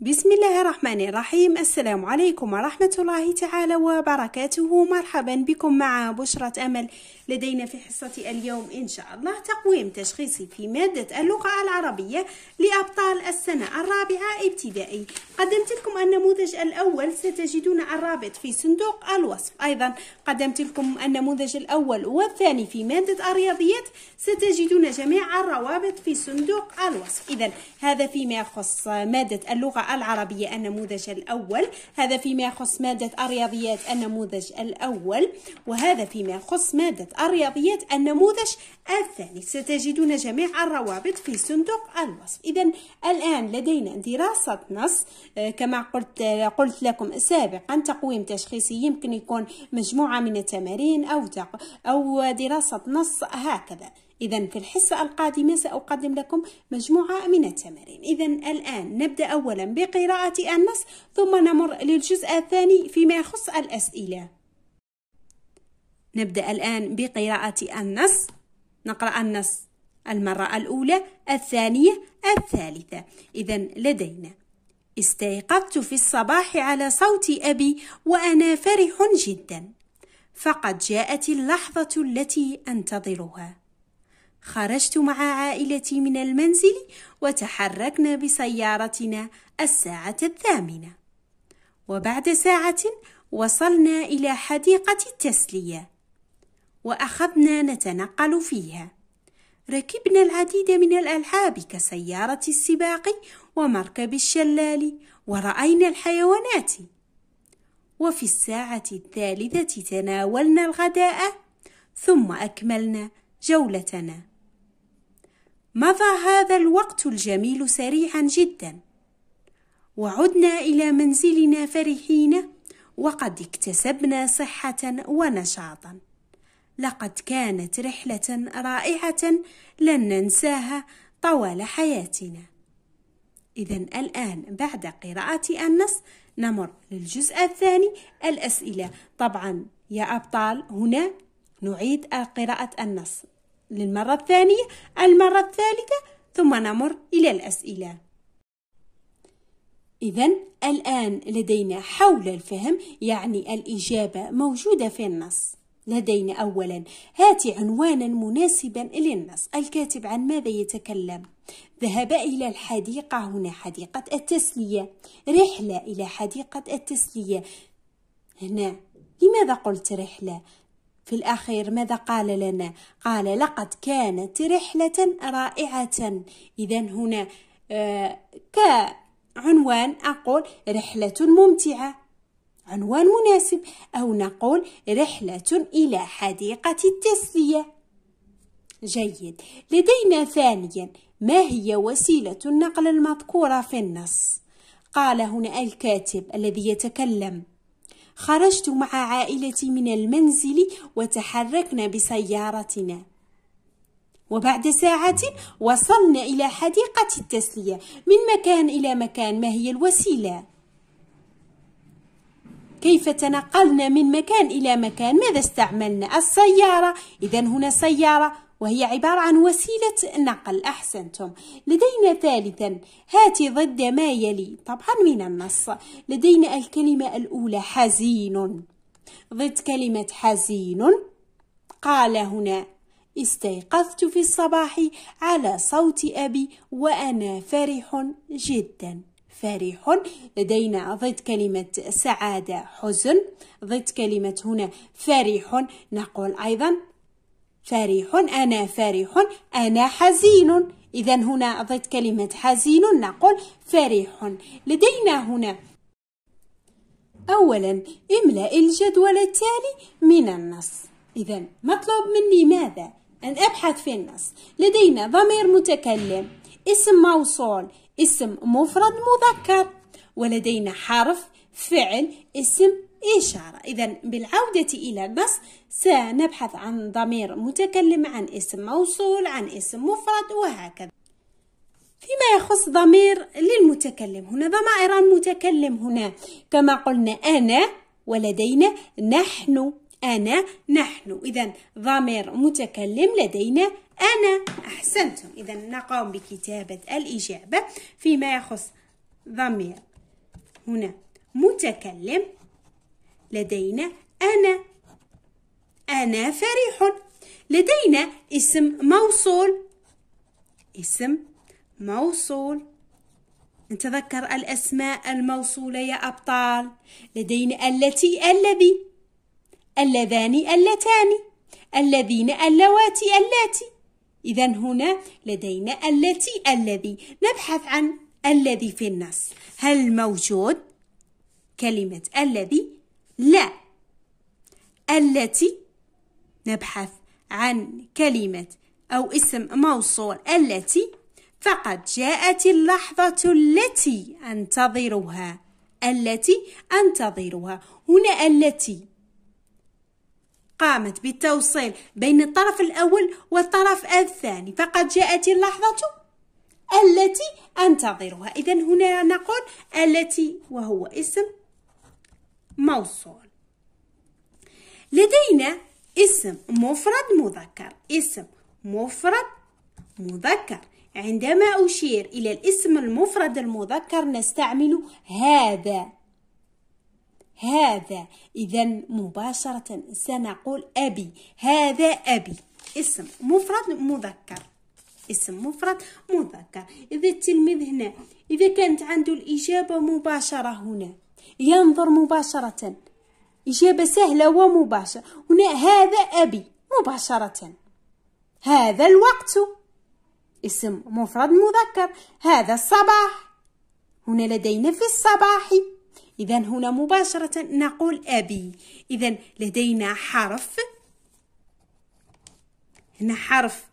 بسم الله الرحمن الرحيم السلام عليكم ورحمة الله تعالى وبركاته مرحبا بكم مع بشرة أمل لدينا في حصة اليوم إن شاء الله تقويم تشخيصي في مادة اللغة العربية لأبطال السنة الرابعة ابتدائي قدمت لكم النموذج الأول ستجدون الرابط في صندوق الوصف أيضا قدمت لكم النموذج الأول والثاني في مادة الرياضيات ستجدون جميع الروابط في صندوق الوصف إذا هذا فيما يخص مادة اللغة العربية النموذج الأول هذا فيما يخص مادة الرياضيات النموذج الأول وهذا فيما يخص مادة الرياضيات النموذج الثاني ستجدون جميع الروابط في صندوق الوصف إذا الآن لدينا دراسة نص آه، كما قلت آه، قلت لكم سابقا تقويم تشخيصي يمكن يكون مجموعة من التمارين أو أو دراسة نص هكذا إذا في الحصة القادمة سأقدم لكم مجموعة من التمارين إذا الآن نبدأ أولا بقراءة النص ثم نمر للجزء الثاني فيما يخص الأسئلة نبدأ الآن بقراءة النص نقرأ النص المرة الأولى الثانية الثالثة إذا لدينا استيقظت في الصباح على صوت أبي وأنا فرح جدا فقد جاءت اللحظة التي أنتظرها خرجت مع عائلتي من المنزل وتحركنا بسيارتنا الساعة الثامنة وبعد ساعة وصلنا إلى حديقة التسلية وأخذنا نتنقل فيها ركبنا العديد من الألعاب كسيارة السباق ومركب الشلال ورأينا الحيوانات وفي الساعة الثالثة تناولنا الغداء ثم أكملنا جولتنا مضى هذا الوقت الجميل سريعا جدا وعدنا الى منزلنا فرحين وقد اكتسبنا صحه ونشاطا لقد كانت رحله رائعه لن ننساها طوال حياتنا اذا الان بعد قراءه النص نمر للجزء الثاني الاسئله طبعا يا ابطال هنا نعيد قراءه النص للمرة الثانية المرة الثالثة ثم نمر إلى الأسئلة إذا الآن لدينا حول الفهم يعني الإجابة موجودة في النص لدينا أولا هات عنوانا مناسبا للنص الكاتب عن ماذا يتكلم ذهب إلى الحديقة هنا حديقة التسلية رحلة إلى حديقة التسلية هنا لماذا قلت رحلة في الأخير ماذا قال لنا؟ قال لقد كانت رحلة رائعة إذا هنا آه، كعنوان أقول رحلة ممتعة عنوان مناسب أو نقول رحلة إلى حديقة التسلية جيد لدينا ثانيا ما هي وسيلة النقل المذكورة في النص؟ قال هنا الكاتب الذي يتكلم خرجت مع عائلتي من المنزل وتحركنا بسيارتنا وبعد ساعة وصلنا إلى حديقة التسلية من مكان إلى مكان ما هي الوسيلة؟ كيف تنقلنا من مكان إلى مكان؟ ماذا استعملنا؟ السيارة إذا هنا سيارة وهي عبارة عن وسيلة نقل أحسنتم لدينا ثالثا هاتي ضد ما يلي طبعا من النص لدينا الكلمة الأولى حزين ضد كلمة حزين قال هنا استيقظت في الصباح على صوت أبي وأنا فرح جدا فرح لدينا ضد كلمة سعادة حزن ضد كلمة هنا فرح نقول أيضا فرح أنا فرح أنا حزين إذا هنا أضيت كلمة حزين نقول فرح لدينا هنا أولا املأ الجدول التالي من النص إذا مطلوب مني ماذا؟ أن أبحث في النص لدينا ضمير متكلم اسم موصول اسم مفرد مذكر ولدينا حرف فعل اسم الله إذا بالعودة إلى النص سنبحث عن ضمير متكلم عن اسم موصول عن اسم مفرد وهكذا فيما يخص ضمير للمتكلم هنا ضمائر المتكلم هنا كما قلنا أنا ولدينا نحن أنا نحن إذا ضمير متكلم لدينا أنا أحسنتم إذا نقوم بكتابة الإجابة فيما يخص ضمير هنا متكلم لدينا أنا أنا فرح لدينا اسم موصول اسم موصول نتذكر الأسماء الموصولة يا أبطال لدينا التي الذي اللذان اللتان الذين اللواتي اللاتي إذا هنا لدينا التي الذي نبحث عن الذي في النص هل موجود كلمة الذي لا التي نبحث عن كلمة أو اسم موصول التي فقد جاءت اللحظة التي أنتظرها التي أنتظرها هنا التي قامت بالتوصيل بين الطرف الأول والطرف الثاني فقد جاءت اللحظة التي أنتظرها إذا هنا نقول التي وهو اسم موصول لدينا اسم مفرد مذكر اسم مفرد مذكر عندما أشير إلى الاسم المفرد المذكر نستعمل هذا هذا إذا مباشرة سنقول أبي هذا أبي اسم مفرد مذكر اسم مفرد مذكر إذا التلميذ هنا إذا كانت عنده الإجابة مباشرة هنا ينظر مباشرة إجابة سهلة ومباشرة هنا هذا أبي مباشرة هذا الوقت اسم مفرد مذكر هذا الصباح هنا لدينا في الصباح إذا هنا مباشرة نقول أبي إذا لدينا حرف هنا حرف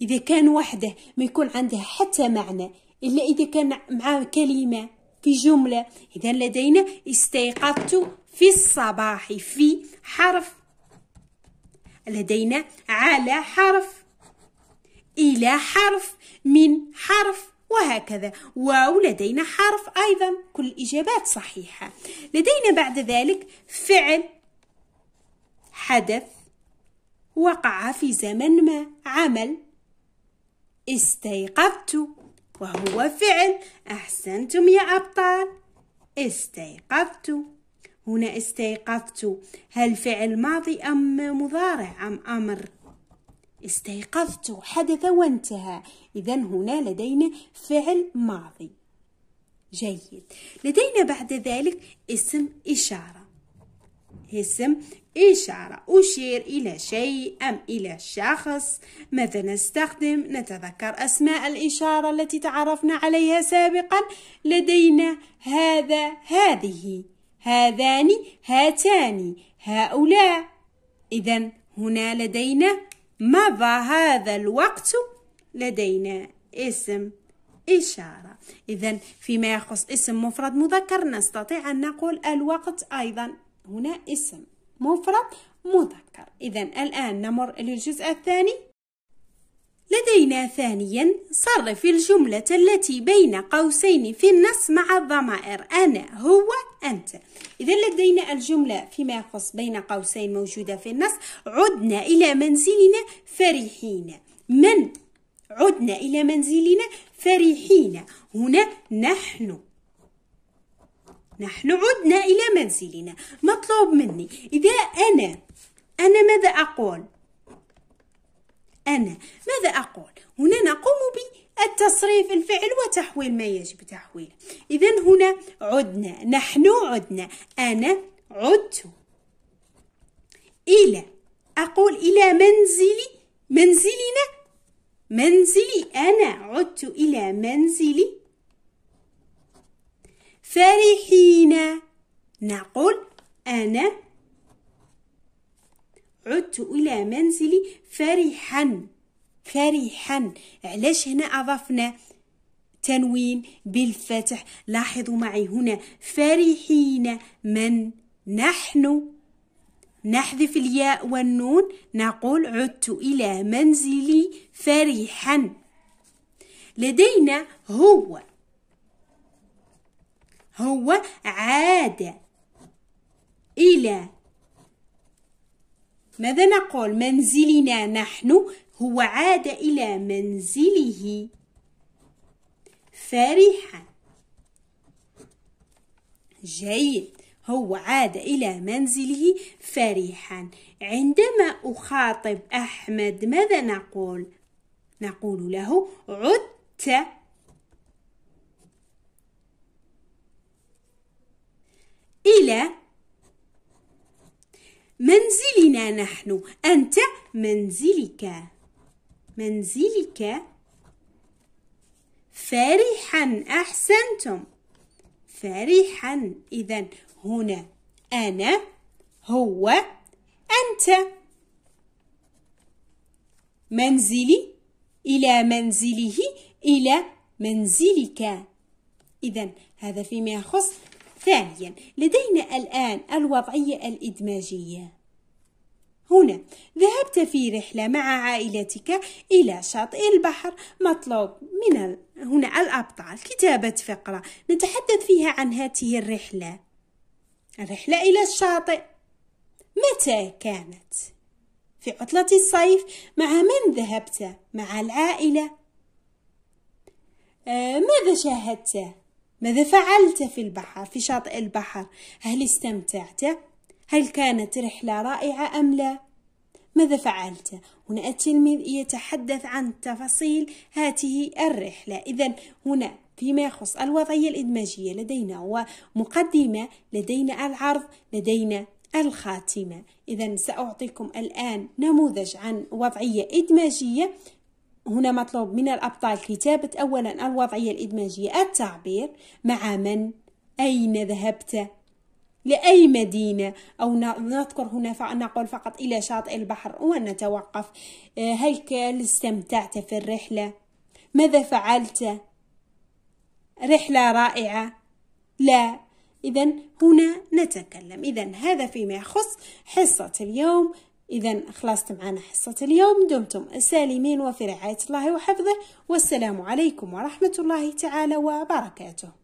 إذا كان وحده ما يكون عنده حتى معنى إلا إذا كان مع كلمة في جملة إذا لدينا استيقظت في الصباح في حرف لدينا على حرف إلى حرف من حرف وهكذا واو لدينا حرف أيضا كل الإجابات صحيحة لدينا بعد ذلك فعل حدث وقع في زمن ما عمل استيقظت وهو فعل أحسنتم يا أبطال استيقظت هنا استيقظت هل فعل ماضي أم مضارع أم أمر استيقظت حدث وانتهى إذا هنا لدينا فعل ماضي جيد لدينا بعد ذلك اسم إشارة اسم إشارة أشير إلى شيء أم إلى شخص ماذا نستخدم نتذكر أسماء الإشارة التي تعرفنا عليها سابقا لدينا هذا هذه هذان هاتان هؤلاء إذا هنا لدينا مضى هذا الوقت لدينا اسم إشارة إذا فيما يخص اسم مفرد مذكر نستطيع أن نقول الوقت أيضا هنا اسم مفرد مذكر إذا الآن نمر للجزء الثاني لدينا ثانيا صرف الجملة التي بين قوسين في النص مع الضمائر أنا هو أنت إذا لدينا الجملة فيما يخص بين قوسين موجودة في النص عدنا إلى منزلنا فرحين من عدنا إلى منزلنا فرحين هنا نحن نحن عدنا إلى منزلنا مطلوب مني إذا أنا أنا ماذا أقول؟ أنا ماذا أقول؟ هنا نقوم بالتصريف الفعل وتحويل ما يجب تحويله إذا هنا عدنا نحن عدنا أنا عدت إلى أقول إلى منزلي منزلنا منزلي أنا عدت إلى منزلي فرحين نقول أنا عدت إلى منزلي فرحا فرحا علاش هنا أضفنا تنوين بالفتح لاحظوا معي هنا فرحين من نحن نحذف الياء والنون نقول عدت إلى منزلي فرحا لدينا هو هو عاد إلى ماذا نقول منزلنا نحن هو عاد إلى منزله فرحا جيد هو عاد إلى منزله فرحا عندما أخاطب أحمد ماذا نقول؟ نقول له عدت إلى منزلنا نحن أنت منزلك منزلك فرحا أحسنتم فرحا إذا هنا أنا هو أنت منزلي إلى منزله إلى منزلك إذا هذا فيما يخص ثانيا لدينا الآن الوضعية الإدماجية هنا ذهبت في رحلة مع عائلتك إلى شاطئ البحر مطلوب من ال... هنا الأبطال كتابة فقرة نتحدث فيها عن هذه الرحلة الرحلة إلى الشاطئ متى كانت؟ في عطلة الصيف مع من ذهبت؟ مع العائلة؟ آه ماذا شاهدت؟ ماذا فعلت في البحر في شاطئ البحر هل استمتعت هل كانت رحلة رائعة أم لا ماذا فعلت هنا التلميذ يتحدث عن تفاصيل هذه الرحلة إذا هنا فيما يخص الوضعية الإدماجية لدينا ومقدمة لدينا العرض لدينا الخاتمة إذا سأعطيكم الآن نموذج عن وضعية إدماجية هنا مطلوب من الأبطال كتابة أولا الوضعية الإدماجية التعبير مع من أين ذهبت لأي مدينة أو نذكر هنا فنقول فقط إلى شاطئ البحر ونتوقف آه، هل استمتعت في الرحلة ماذا فعلت رحلة رائعة لا إذا هنا نتكلم إذا هذا فيما يخص حصة اليوم إذا خلصت معنا حصة اليوم دمتم سالمين وفي رعاية الله وحفظه والسلام عليكم ورحمة الله تعالى وبركاته